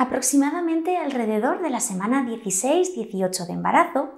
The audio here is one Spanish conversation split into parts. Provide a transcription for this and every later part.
Aproximadamente alrededor de la semana 16-18 de embarazo,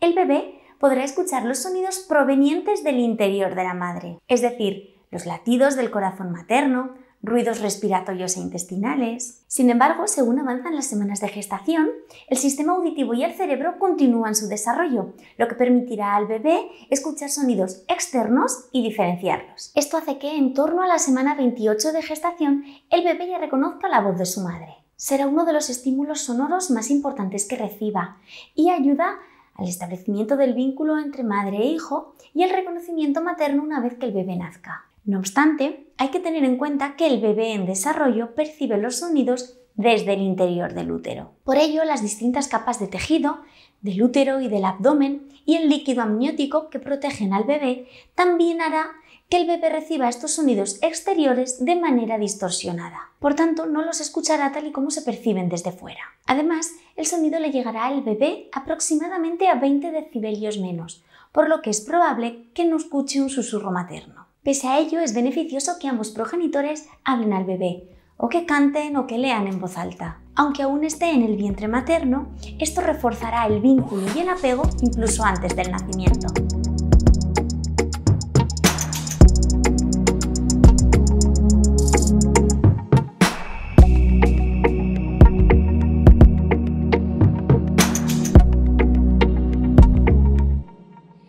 el bebé podrá escuchar los sonidos provenientes del interior de la madre, es decir, los latidos del corazón materno, ruidos respiratorios e intestinales. Sin embargo, según avanzan las semanas de gestación, el sistema auditivo y el cerebro continúan su desarrollo, lo que permitirá al bebé escuchar sonidos externos y diferenciarlos. Esto hace que en torno a la semana 28 de gestación el bebé ya reconozca la voz de su madre será uno de los estímulos sonoros más importantes que reciba y ayuda al establecimiento del vínculo entre madre e hijo y el reconocimiento materno una vez que el bebé nazca. No obstante, hay que tener en cuenta que el bebé en desarrollo percibe los sonidos desde el interior del útero. Por ello, las distintas capas de tejido del útero y del abdomen y el líquido amniótico que protegen al bebé también hará que el bebé reciba estos sonidos exteriores de manera distorsionada. Por tanto, no los escuchará tal y como se perciben desde fuera. Además, el sonido le llegará al bebé aproximadamente a 20 decibelios menos, por lo que es probable que no escuche un susurro materno. Pese a ello, es beneficioso que ambos progenitores hablen al bebé, o que canten o que lean en voz alta. Aunque aún esté en el vientre materno, esto reforzará el vínculo y el apego incluso antes del nacimiento.